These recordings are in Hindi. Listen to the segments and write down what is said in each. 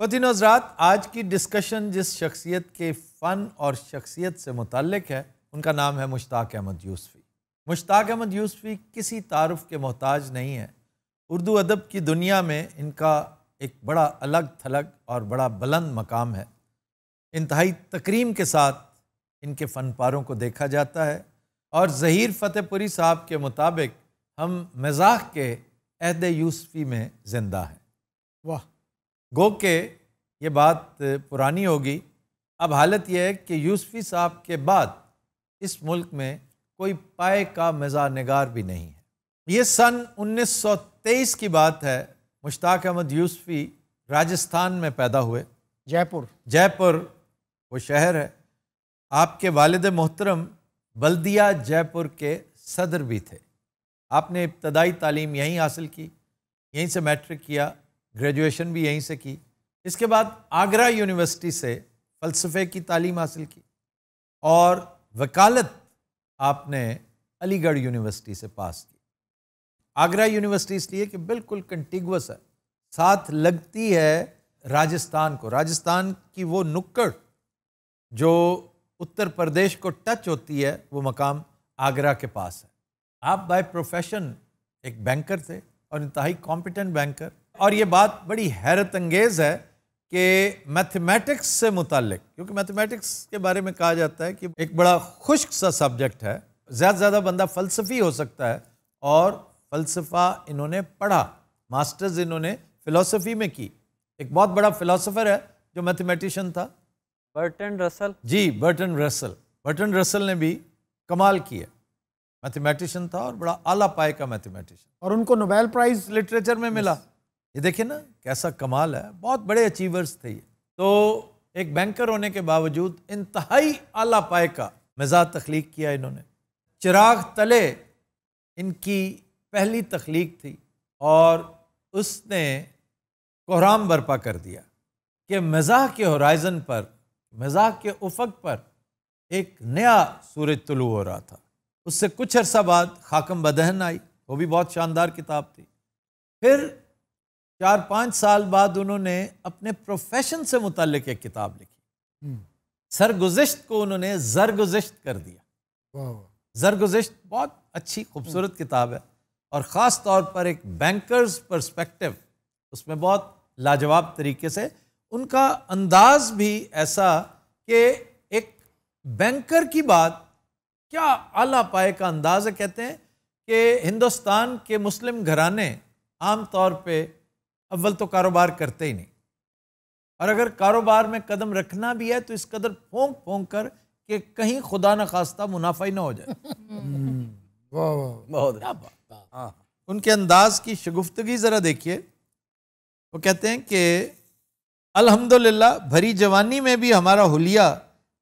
वतिन हजरात आज की डिस्कशन जिस शख्सियत के फ़न और शख्सियत से मुतलक है उनका नाम है मुश्ताक अहमद यूसफ़ी मुश्ताक अहमद यूसफ़ी किसी तारफ़ के मोहताज नहीं है उर्दू अदब की दुनिया में इनका एक बड़ा अलग थलग और बड़ा बुलंद मकाम है इंतहाई तकरीम के साथ इनके फ़नपारों को देखा जाता है और जहीर फ़तेहपुरी साहब के मुताबिक हम मजाक के अहद यूसफ़ी में ज़िंदा हैं वाह गो के ये बात पुरानी होगी अब हालत यह है कि यूसफी साहब के बाद इस मुल्क में कोई पाए का मज़ा नगार भी नहीं है ये सन 1923 की बात है मुश्ताक अहमद यूसफी राजस्थान में पैदा हुए जयपुर जयपुर वो शहर है आपके वालद मोहतरम बल्दिया जयपुर के सदर भी थे आपने इब्तदाई तालीम यहीं हासिल की यहीं से मैट्रिक किया ग्रेजुएशन भी यहीं से की इसके बाद आगरा यूनिवर्सिटी से फ़लसफ़े की तालीम हासिल की और वकालत आपने अलीगढ़ यूनिवर्सिटी से पास की आगरा यूनिवर्सिटी इसलिए कि बिल्कुल कंटिगवस है साथ लगती है राजस्थान को राजस्थान की वो नुक्कड़ जो उत्तर प्रदेश को टच होती है वो मकाम आगरा के पास है आप बाय प्रोफेशन एक बैंकर थे और इंतहाई कॉम्पिटेंट बैंकर और ये बात बड़ी हैरत अंगेज़ है कि मैथमेटिक्स से मुतलक क्योंकि मैथमेटिक्स के बारे में कहा जाता है कि एक बड़ा खुश्क सा सब्जेक्ट है ज़्यादा से ज़्यादा बंदा फ़लसफ़ी हो सकता है और फ़लसफ़ा इन्होंने पढ़ा मास्टर्स इन्होंने फ़िलासफ़ी में की एक बहुत बड़ा फ़िलासफ़र है जो मैथमेटिशन था Bertrand Russell ji Bertrand Russell Bertrand Russell ने भी कमाल किया मैथमेटिशन था और बड़ा आला पाए का मैथमेटिशन और उनको नोबेल प्राइज़ लिटरेचर में मिला ये देखिए ना कैसा कमाल है बहुत बड़े अचीवर्स थे ये तो एक बैंकर होने के बावजूद इंतहाई आला पाए का मिजाज तख्लीक किया इन्होंने चिराग तले इनकी पहली तख्लीक थी और उसने कोहराम बर्पा कर दिया कि मज़ाह के होराइजन पर मज़ाह के उफक पर एक नया सूरज तुलू हो रहा था उससे कुछ अरसा बाद खाकम बदहन आई वो भी बहुत शानदार किताब थी फिर चार पाँच साल बाद उन्होंने अपने प्रोफेशन से मुतलक एक किताब लिखी हम्म। सरगुजश्त को उन्होंने जरगुजश्त कर दिया जरगुजश्त बहुत अच्छी खूबसूरत हम्म। किताब है और ख़ास तौर पर एक बैंकर्स परस्पेक्टिव उसमें बहुत लाजवाब तरीके से उनका अंदाज भी ऐसा कि एक बैंकर की बात क्या आला पाए का अंदाज है कहते हैं कि हिंदुस्तान के मुस्लिम घराने आम तौर पे अव्वल तो कारोबार करते ही नहीं और अगर कारोबार में कदम रखना भी है तो इस कदर फोंक फोंक कर कि कहीं खुदा न खास्ता मुनाफा ही ना हो जाए हम्म। बहुत हाँ। उनके अंदाज की शगुफ्तगी ज़रा देखिए वो कहते हैं कि अल्हम्दुलिल्लाह भरी जवानी में भी हमारा हुलिया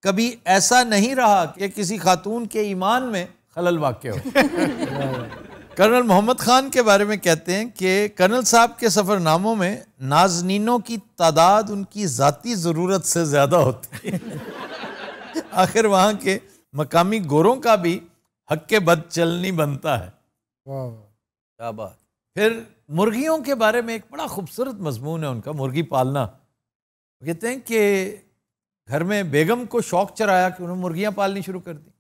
कभी ऐसा नहीं रहा कि किसी खातून के ईमान में खलल वाक्य हो कर्नल मोहम्मद खान के बारे में कहते हैं कि कर्नल साहब के सफ़रनामों में नाजनीनों की तादाद उनकी ज़ाती ज़रूरत से ज़्यादा होती है आखिर वहाँ के मकामी गोरों का भी हक बद चलनी बनता है क्या बात फिर मुर्गियों के बारे में एक बड़ा खूबसूरत मजमून है उनका मुर्गी पालना कहते हैं कि घर में बेगम को शौक चराया कि उन्होंने मुर्गियाँ पालनी शुरू कर दी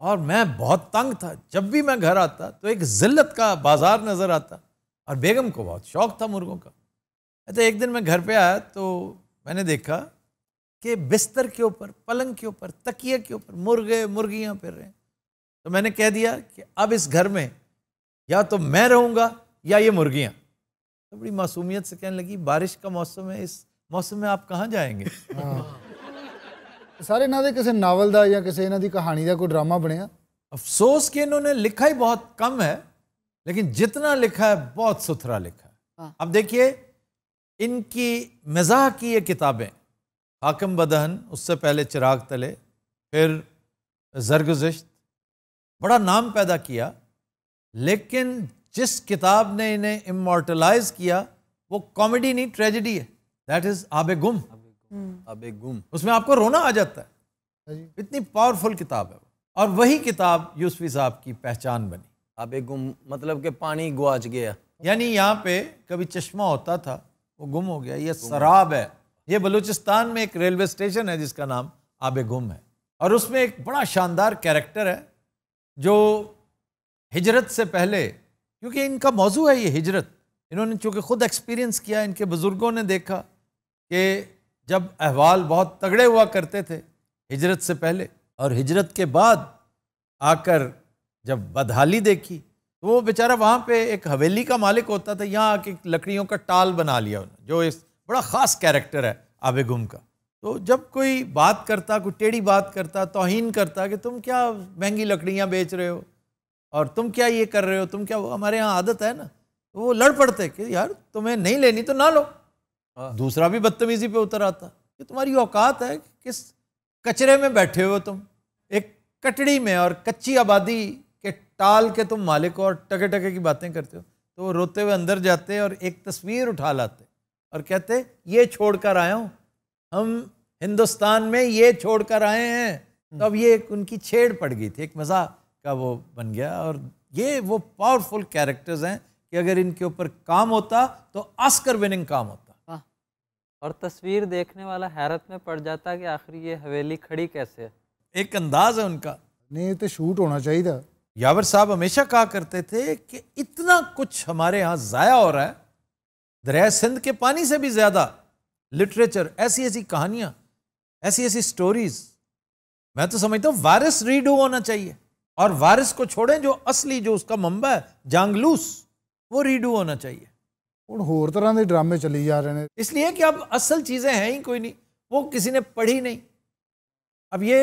और मैं बहुत तंग था जब भी मैं घर आता तो एक जिल्लत का बाजार नज़र आता और बेगम को बहुत शौक था मुर्गों का अच्छा एक दिन मैं घर पे आया तो मैंने देखा कि बिस्तर के ऊपर पलंग के ऊपर तकिए के ऊपर मुर्गे मुर्गियाँ फिर रहे हैं तो मैंने कह दिया कि अब इस घर में या तो मैं रहूँगा या ये मुर्गियाँ तो बड़ी मासूमियत से कहने लगी बारिश का मौसम है इस मौसम में आप कहाँ जाएंगे हाँ। सारे ना किसी नावल का या किसी इन्हों की कहानी का कोई ड्रामा बने अफसोस कि इन्होंने लिखा ही बहुत कम है लेकिन जितना लिखा है बहुत सुथरा लिखा है हाँ। अब देखिए इनकी मजाक की ये किताबें हाकम बदहन उससे पहले चिराग तले फिर जरगुजश्त बड़ा नाम पैदा किया लेकिन जिस किताब ने इन्हें इमोर्टलाइज किया वो कॉमेडी नहीं ट्रेजिडी है दैट इज़ आबे गुम हम्म। अब एक गुम उसमें आपको रोना आ जाता है हाँ इतनी पावरफुल किताब है और वही किताब यूसफी साहब की पहचान बनी अब एक गुम मतलब के पानी गुआच गया यानी यहाँ पे कभी चश्मा होता था वो गुम हो गया ये शराब है ये बलूचिस्तान में एक रेलवे स्टेशन है जिसका नाम आब गुम है और उसमें एक बड़ा शानदार कैरेक्टर है जो हिजरत से पहले क्योंकि इनका मौजू है ये हिजरत इन्होंने चूँकि ख़ुद एक्सपीरियंस किया इनके बुज़ुर्गों ने देखा कि जब अहवाल बहुत तगड़े हुआ करते थे हिजरत से पहले और हिजरत के बाद आकर जब बदहाली देखी तो वो बेचारा वहाँ पे एक हवेली का मालिक होता था यहाँ आके लकड़ियों का टाल बना लिया उन्होंने जो इस बड़ा ख़ास कैरेक्टर है आबेगुम का तो जब कोई बात करता कोई टेढ़ी बात करता तोहन करता कि तुम क्या महंगी लकड़ियाँ बेच रहे हो और तुम क्या ये कर रहे हो तुम क्या हमारे यहाँ आदत है ना तो वो लड़ पड़ते कि यार तुम्हें नहीं लेनी तो ना लो हाँ। दूसरा भी बदतमीजी पे उतर आता कि तुम्हारी औकात है किस कचरे में बैठे हो तुम एक कटड़ी में और कच्ची आबादी के टाल के तुम मालिक हो और टके टके की बातें करते हो तो वो रोते हुए अंदर जाते और एक तस्वीर उठा लाते और कहते ये छोड़ कर आया हूँ हम हिंदुस्तान में ये छोड़ कर आए हैं हम्म। तो अब ये उनकी छेड़ पड़ गई थी एक मजाक का वो बन गया और ये वो पावरफुल कैरेक्टर्स हैं कि अगर इनके ऊपर काम होता तो आस्कर विनिंग काम होता और तस्वीर देखने वाला हैरत में पड़ जाता कि आखिर ये हवेली खड़ी कैसे है एक अंदाज है उनका नहीं तो शूट होना चाहिए था यावर साहब हमेशा कहा करते थे कि इतना कुछ हमारे यहाँ ज़ाया हो रहा है दरिया सिंध के पानी से भी ज़्यादा लिटरेचर ऐसी ऐसी कहानियाँ ऐसी ऐसी स्टोरीज मैं तो समझता हूँ वायरस रीडू होना चाहिए और वायरस को छोड़ें जो असली जो उसका मंबा है जांगलूस वो रीडू होना चाहिए हूँ होर तरह के ड्रामे ਚੱਲੀ जा रहे हैं इसलिए कि अब असल चीज़ें हैं ही कोई नहीं वो किसी ने पढ़ी नहीं अब ये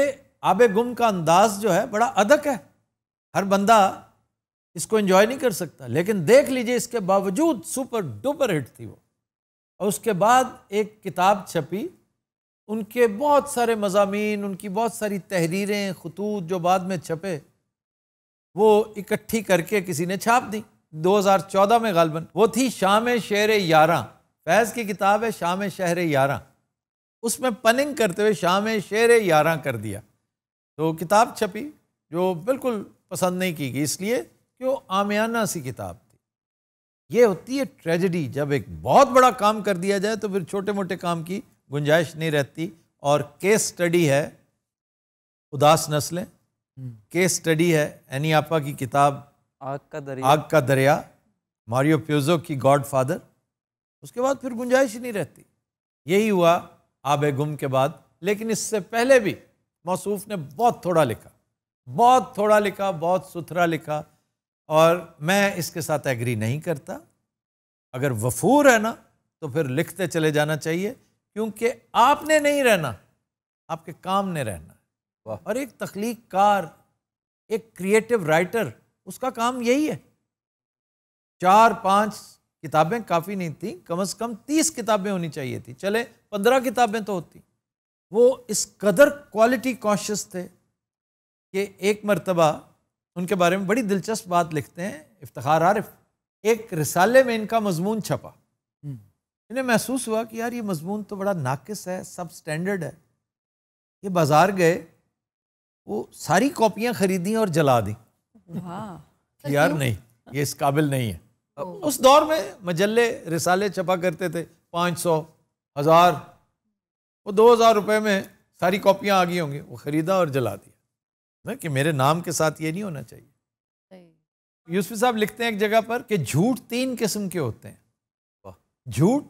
आबे गुम का अंदाज जो है बड़ा अदक है हर बंदा इसको एंजॉय नहीं कर सकता लेकिन देख लीजिए इसके बावजूद सुपर डुपर हिट थी वो और उसके बाद एक किताब छपी उनके बहुत सारे मजामी उनकी बहुत सारी तहरीरें खतूत जो बाद में छपे वो इकट्ठी करके किसी ने छाप दी 2014 में गालबन वो थी शाम शहर यारह फैज़ की किताब है शाम शहर यारह उसमें पनिंग करते हुए शाम शहर यारह कर दिया तो किताब छपी जो बिल्कुल पसंद नहीं की गई इसलिए कि वो आमियाना सी किताब थी ये होती है ट्रेजडी जब एक बहुत बड़ा काम कर दिया जाए तो फिर छोटे मोटे काम की गुंजाइश नहीं रहती और केस स्टडी है उदास नस्लें हम्म। केस स्टडी है एनी आपा की किताब आग का दरिया आग का दरिया मारियो प्योजो की गॉड फादर उसके बाद फिर गुंजाइश ही नहीं रहती यही हुआ आब गुम के बाद लेकिन इससे पहले भी मौसूफ ने बहुत थोड़ा लिखा बहुत थोड़ा लिखा बहुत सुथरा लिखा और मैं इसके साथ एग्री नहीं करता अगर वफूर है ना तो फिर लिखते चले जाना चाहिए क्योंकि आपने नहीं रहना आपके काम ने रहना और एक तख्लीकार एक क्रिएटिव राइटर उसका काम यही है चार पांच किताबें काफ़ी नहीं थी कम से कम तीस किताबें होनी चाहिए थी चले पंद्रह किताबें तो होती वो इस कदर क्वालिटी कॉन्शियस थे कि एक मरतबा उनके बारे में बड़ी दिलचस्प बात लिखते हैं इफ्तार आरिफ एक रिसाले में इनका मजमून छपा हम्म। इन्हें महसूस हुआ कि यार ये मजमून तो बड़ा नाकस है सब स्टैंडर्ड है ये बाज़ार गए वो सारी कॉपियाँ ख़रीदी और जला दी यार नहीं ये इस काबिल नहीं है उस दौर में मजल्ले रिसाले छपा करते थे पाँच सौ हज़ार वो दो हज़ार रुपये में सारी कॉपियां आ गई होंगी वो ख़रीदा और जला दिया ना कि मेरे नाम के साथ ये नहीं होना चाहिए यूसफी साहब लिखते हैं एक जगह पर कि झूठ तीन किस्म के होते हैं झूठ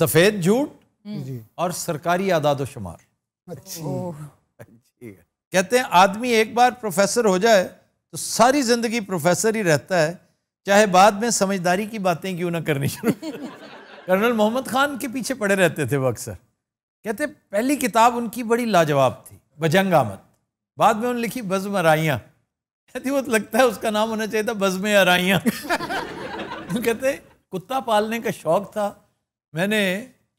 सफ़ेद झूठ हम्म। और सरकारी आदाद शुमार कहते हैं आदमी एक बार प्रोफेसर हो जाए तो सारी जिंदगी प्रोफेसर ही रहता है चाहे बाद में समझदारी की बातें क्यों ना करनी शुरू कर्नल मोहम्मद खान के पीछे पड़े रहते थे वो अक्सर कहते पहली किताब उनकी बड़ी लाजवाब थी बजंग आमद बाद में उन्होंने लिखी बज़म अराइयाँ कहती वो तो लगता है उसका नाम होना चाहिए था बज़म आराइयाँ कहते कुत्ता पालने का शौक़ था मैंने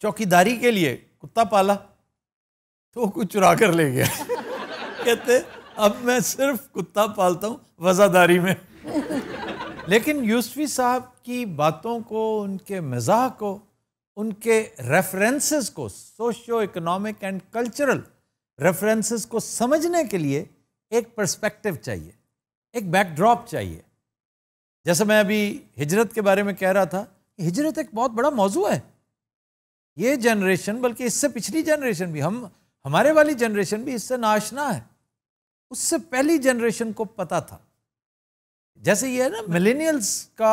चौकीदारी के लिए कुत्ता पाला तो वो कुछ चुरा कर ले गया कहते अब मैं सिर्फ कुत्ता पालता हूँ वज़ादारी में लेकिन यूसफी साहब की बातों को उनके मज़ाक को उनके रेफरेंसेस को socio economic and cultural references को समझने के लिए एक पर्सपेक्टिव चाहिए एक बैकड्रॉप चाहिए जैसे मैं अभी हिजरत के बारे में कह रहा था हिजरत एक बहुत बड़ा मौजू है ये जनरेशन बल्कि इससे पिछली जनरेशन भी हम हमारे वाली जनरेशन भी इससे नाशना है उससे पहली जनरेशन को पता था जैसे ये है ना मिलेनियल्स का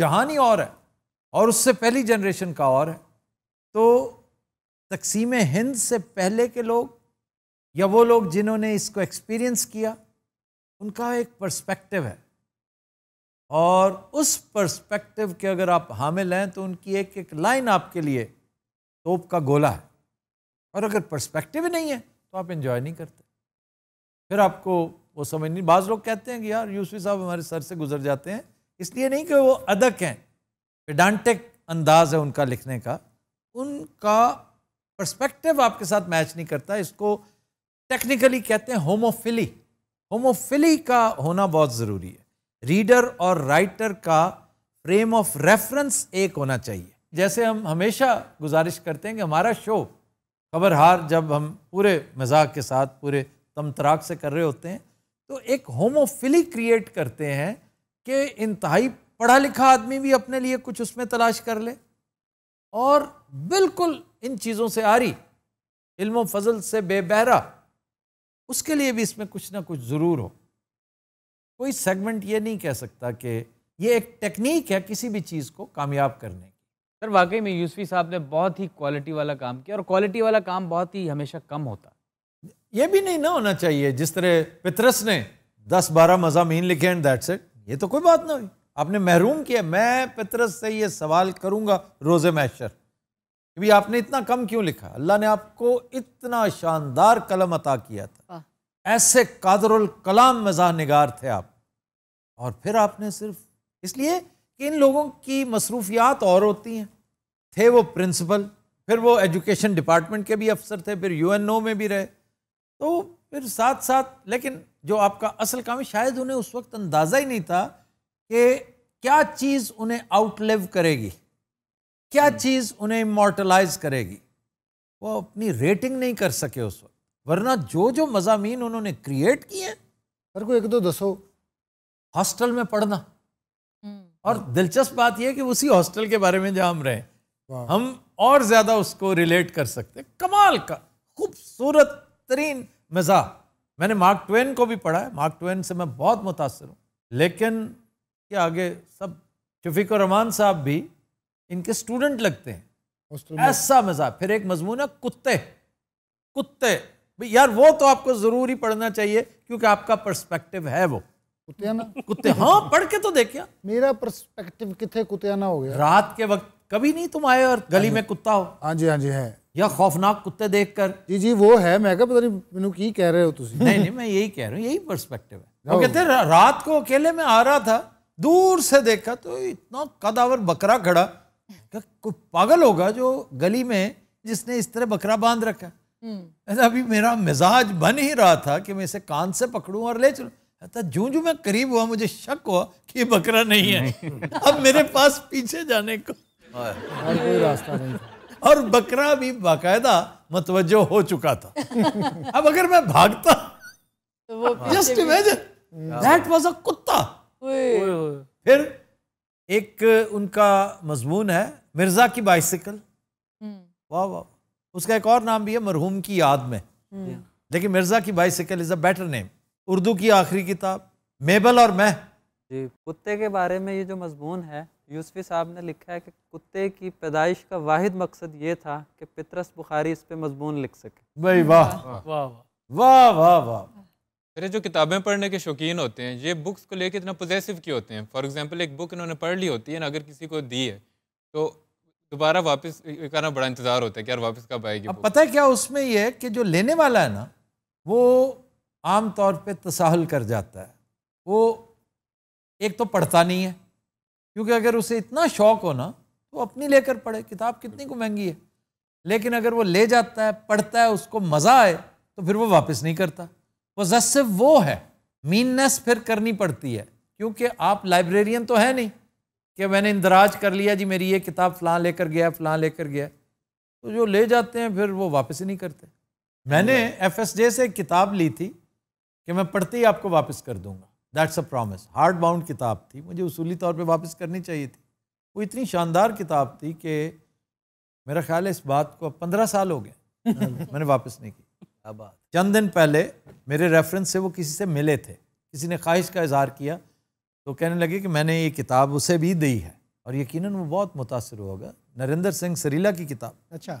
जहान ही और है और उससे पहली जनरेशन का और है तो तकसीम हिंद से पहले के लोग या वो लोग जिन्होंने इसको एक्सपीरियंस किया उनका एक पर्सपेक्टिव है और उस पर्सपेक्टिव के अगर आप हामिल हैं तो उनकी एक एक लाइन आपके लिए तोप का गोला है और अगर पर्सपेक्टिव नहीं है तो आप इन्जॉय नहीं करते फिर आपको वो समझ नहीं बाज़ लोग कहते हैं कि यार यूसवी साहब हमारे सर से गुजर जाते हैं इसलिए नहीं कि वो अदक हैं पेडांटिक अंदाज है उनका लिखने का उनका पर्सपेक्टिव आपके साथ मैच नहीं करता इसको टेक्निकली कहते हैं होमोफिली होमोफिली का होना बहुत ज़रूरी है रीडर और राइटर का फ्रेम ऑफ रेफरेंस एक होना चाहिए जैसे हम हमेशा गुजारिश करते हैं कि हमारा शो खबर हार जब हम पूरे मजाक के साथ पूरे तम तराक से कर रहे होते हैं तो एक होमोफिली क्रिएट करते हैं कि इंतहाई पढ़ा लिखा आदमी भी अपने लिए कुछ उसमें तलाश कर ले और बिल्कुल इन चीज़ों से आ रही इल्म फजल से बेबहरा उसके लिए भी इसमें कुछ ना कुछ ज़रूर हो कोई सेगमेंट ये नहीं कह सकता कि ये एक टेक्निक है किसी भी चीज़ को कामयाब करने की सर वाकई में यूसफी साहब ने बहुत ही क्वालिटी वाला काम किया और क्वालिटी वाला काम बहुत ही हमेशा कम होता ये भी नहीं ना होना चाहिए जिस तरह पितरस ने दस बारह मजामीन लिखे एंड दैट्स इट ये तो कोई बात ना हुई आपने महरूम किया मैं पितरस से ये सवाल करूंगा रोजे मैशर भी आपने इतना कम क्यों लिखा अल्लाह ने आपको इतना शानदार कलम अता किया था ऐसे कादरुल कलाम मजा निगार थे आप और फिर आपने सिर्फ इसलिए कि इन लोगों की मसरूफियात और होती हैं थे वो प्रिंसिपल फिर वो एजुकेशन डिपार्टमेंट के भी अफसर थे फिर यूएनओ में भी रहे तो फिर साथ साथ लेकिन जो आपका असल काम है शायद उन्हें उस वक्त अंदाज़ा ही नहीं था कि क्या चीज़ उन्हें आउटलिव करेगी क्या हम्म। चीज़ उन्हें इमोटलाइज करेगी वो अपनी रेटिंग नहीं कर सके उस वक्त वरना जो जो मजामी उन्होंने क्रिएट किए सर को एक दो दसो हॉस्टल में पढ़ना हम्म। और दिलचस्प बात यह कि उसी हॉस्टल के बारे में जहाँ हम रहे हम और ज़्यादा उसको रिलेट कर सकते कमाल का खूबसूरत बेहतरीन मज़ा मैंने मार्क ट्वेन को भी पढ़ा है मार्क ट्वेन से मैं बहुत मुतासर हूँ लेकिन के आगे सब शफीक रहमान साहब भी इनके स्टूडेंट लगते हैं ऐसा मज़ा फिर एक मजमून है कुत्ते कुत्ते यार वो तो आपको ज़रूरी पढ़ना चाहिए क्योंकि आपका पर्सपेक्टिव है वो कुत्याना कुत्ते हाँ पढ़ के तो देखिए मेरा पर्सपेक्टिव कितने कुत्याना हो गया रात के वक्त कभी नहीं तुम आए और गली हाँ में कुत्ता हो हाँ जी हाँ जी है या खौफनाक कुत्ते देखकर जी जी वो है मैं क्या पता नहीं मैं की कह रहे हो तुम नहीं नहीं मैं यही कह रहा हूँ यही पर्सपेक्टिव है वो कहते रात को अकेले में आ रहा था दूर से देखा तो इतना कदावर बकरा खड़ा कोई पागल होगा जो गली में जिसने इस तरह बकरा बांध रखा अभी हम्म। मेरा मिजाज बन ही रहा था कि मैं इसे कान से पकड़ूं और ले चलूं कहता जू जू मैं करीब हुआ मुझे शक हुआ कि ये बकरा नहीं है अब मेरे पास पीछे जाने को और कोई रास्ता नहीं और बकरा भी बाकायदा मतवजो हो चुका था अब अगर मैं भागता just imagine that was a कुत्ता फिर एक उनका मजमून है मिर्जा की बाइसिकल हम्म। वाह वाह उसका एक और नाम भी है मरहूम की याद में हम्म। लेकिन मिर्जा की bicycle is a better name Urdu की आखिरी किताब मेबल और मैं कुत्ते के बारे में ये जो मजमून है यूसफी साहब ने लिखा है कि कुत्ते की पैदाइश का वाहिद मकसद ये था कि पितरस बुखारी इस पे मजमून लिख सके भाई वाह वाह वाह वाह वाह फिर जो किताबें पढ़ने के शौकीन होते हैं ये बुक्स को लेकर इतना पोजेसिव क्यों होते हैं फॉर एग्जांपल एक बुक इन्होंने पढ़ ली होती है ना अगर किसी को दी है तो दोबारा वापस करना बड़ा इंतजार होता है कि यार वापस कब आएगी अब पता है क्या उसमें यह है कि जो लेने वाला है ना वो आम तौर तसाहल कर जाता है वो एक तो पढ़ता नहीं है क्योंकि अगर उसे इतना शौक हो ना तो अपनी लेकर पढ़े किताब कितनी को महंगी है लेकिन अगर वो ले जाता है पढ़ता है उसको मज़ा आए तो फिर वो वापस नहीं करता पोजेसिव वो है मीननेस फिर करनी पड़ती है क्योंकि आप लाइब्रेरियन तो है नहीं कि मैंने इंदराज कर लिया जी मेरी ये किताब फलां लेकर गया फलां लेकर गया तो जो ले जाते हैं फिर वो वापस ही नहीं करते मैंने एफ एस जे से किताब ली थी कि मैं पढ़ते ही आपको वापस कर दूंगा that's a promise hard bound किताब थी मुझे उसूली तौर पे वापस करनी चाहिए थी वो इतनी शानदार किताब थी कि मेरा ख्याल है इस बात को अब पंद्रह साल हो गए मैंने वापस नहीं की अब चंद दिन पहले मेरे रेफरेंस से वो किसी से मिले थे किसी ने ख्वाहिश का इजहार किया तो कहने लगे कि मैंने ये किताब उसे भी दी है और यकीन वो बहुत मुतासर होगा नरेंद्र सिंह सरीला की किताब अच्छा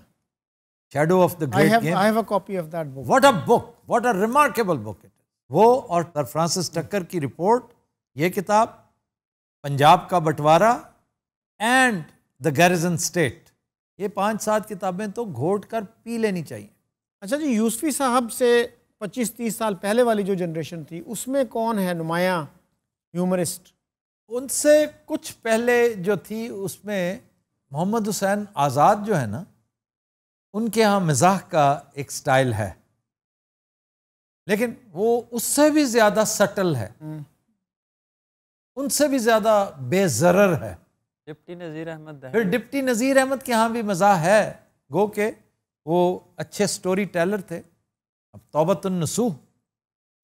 Shadow of the Great I have, Game. I have a copy of that book. What a book! What a remarkable book it वो और सर फ्रांसिस टक्कर की रिपोर्ट ये किताब पंजाब का बंटवारा एंड द गैरिजन स्टेट ये पांच सात किताबें तो घोट कर पी लेनी चाहिए अच्छा जी यूसफी साहब से 25-30 साल पहले वाली जो जनरेशन थी उसमें कौन है नुमाया ह्यूमरिस्ट उनसे कुछ पहले जो थी उसमें मोहम्मद हुसैन आज़ाद जो है ना उनके यहाँ मजाक का एक स्टाइल है लेकिन वो उससे भी ज्यादा सटल है हम्म। उनसे भी ज्यादा बेजर है डिप्टी नज़ीर अहमद फिर डिप्टी नज़ीर अहमद के यहाँ भी मज़ा है गो के वो अच्छे स्टोरी टेलर थे अब नसूह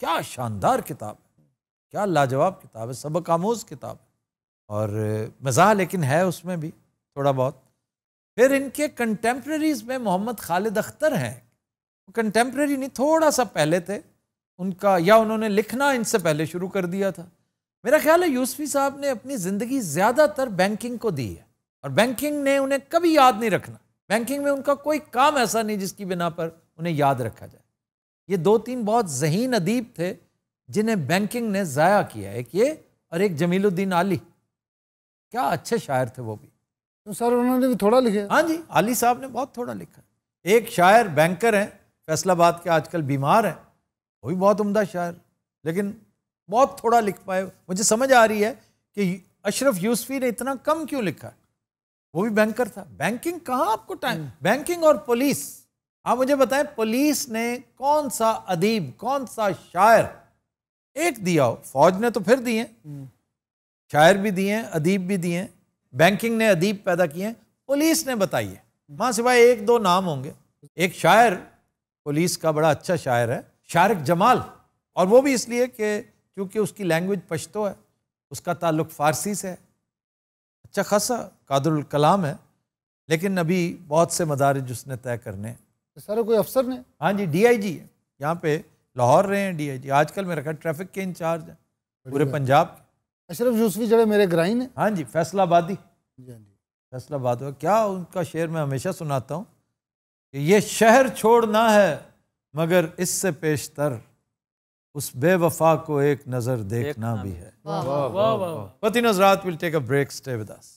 क्या शानदार किताब है क्या लाजवाब किताब है सबक आमोज किताब है और मज़ा लेकिन है उसमें भी थोड़ा बहुत फिर इनके कंटेम्प्रेरीज में मोहम्मद खालिद अख्तर हैं कंटेम्प्रेरी नहीं थोड़ा सा पहले थे उनका या उन्होंने लिखना इनसे पहले शुरू कर दिया था मेरा ख्याल है यूसफी साहब ने अपनी ज़िंदगी ज़्यादातर बैंकिंग को दी है और बैंकिंग ने उन्हें कभी याद नहीं रखना बैंकिंग में उनका कोई काम ऐसा नहीं जिसकी बिना पर उन्हें याद रखा जाए ये दो तीन बहुत जहीन अदीब थे जिन्हें बैंकिंग ने ज़ाया किया एक ये और एक जमीलुद्दीन आली क्या अच्छे शायर थे वो भी तो सर उन्होंने भी थोड़ा लिखे हाँ जी आली साहब ने बहुत थोड़ा लिखा एक शायर बैंकर हैं फैसलाबाद के आजकल बीमार हैं वो भी बहुत उम्दा शायर लेकिन बहुत थोड़ा लिख पाए मुझे समझ आ रही है कि अशरफ यूसफी ने इतना कम क्यों लिखा है वो भी बैंकर था बैंकिंग कहाँ आपको टाइम हम्म। बैंकिंग और पुलिस आप मुझे बताएं पुलिस ने कौन सा अदीब कौन सा शायर एक दिया हो फौज ने तो फिर दिए हम्म। शायर भी दिए अदीब भी दिए बैंकिंग ने अदीब पैदा किए पुलिस ने बताइए हम्म। वहाँ सिवाय एक दो नाम होंगे एक शायर पुलिस का बड़ा अच्छा शायर है शारिक जमाल और वो भी इसलिए कि क्योंकि उसकी लैंग्वेज पश्तो है उसका ताल्लुक फ़ारसी से है अच्छा खासा कादरुल कलाम है लेकिन अभी बहुत से मदारज उसने तय करने हैं तो सर कोई अफसर ने हाँ जी डी आई जी है यहाँ पे लाहौर रहे हैं डी आई जी आजकल मेरा ख्याल ट्रैफिक के इंचार्ज हैं पूरे पंजाब के अशरफ यूसफी जड़े मेरे ग्राइन है हाँ जी फैसलाबादी हाँ फैसलाबाद क्या उनका शेर मैं हमेशा सुनाता हूँ कि ये शहर छोड़ना है मगर इससे पेशतर उस बेवफा को एक नजर देखना भी है पति नजरात will take a break stay with us